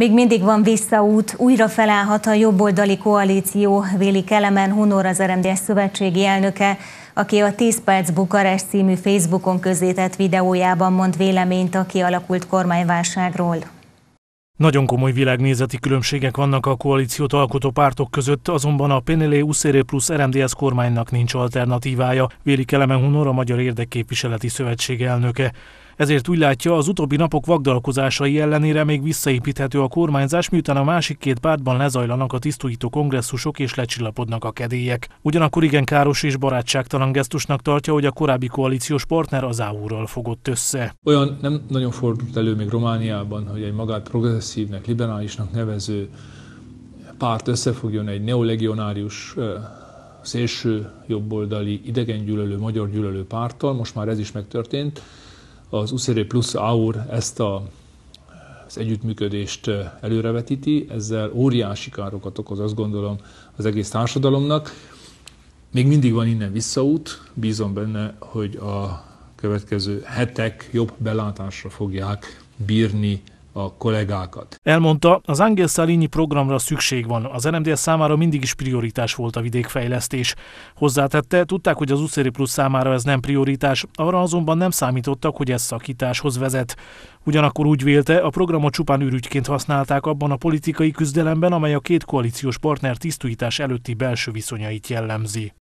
Még mindig van visszaút, újra felállhat a jobboldali koalíció, véli Kelemen Hunor az RMDS szövetségi elnöke, aki a 10 perc Bukarest című Facebookon közzétett videójában mond véleményt a kialakult kormányválságról. Nagyon komoly világnézeti különbségek vannak a koalíciót alkotó pártok között, azonban a PNL UCR plusz RMDS kormánynak nincs alternatívája, véli Kelemen Hunor a Magyar Érdekképviseleti Szövetség elnöke. Ezért úgy látja, az utóbbi napok vagdalkozásai ellenére még visszaépíthető a kormányzás, miután a másik két pártban lezajlanak a tisztújító kongresszusok és lecsillapodnak a kedélyek. Ugyanakkor igen káros és barátságtalan gesztusnak tartja, hogy a korábbi koalíciós partner az au fogott össze. Olyan nem nagyon fordult elő még Romániában, hogy egy magát progresszívnek, liberálisnak nevező párt összefogjon egy neolegionárius szélső jobboldali idegengyűlölő, magyar gyűlölő párttal, most már ez is megtörtént az UCD plusz AUR ezt a, az együttműködést előrevetíti, ezzel óriási károkat okoz, azt gondolom, az egész társadalomnak. Még mindig van innen visszaút, bízom benne, hogy a következő hetek jobb belátásra fogják bírni a kollégákat. Elmondta, az Angel Salini programra szükség van. Az NMDS számára mindig is prioritás volt a vidékfejlesztés. Hozzátette, tudták, hogy az Uszéri Plus számára ez nem prioritás, arra azonban nem számítottak, hogy ez szakításhoz vezet. Ugyanakkor úgy vélte, a programot csupán ürügyként használták abban a politikai küzdelemben, amely a két koalíciós partner tisztújítás előtti belső viszonyait jellemzi.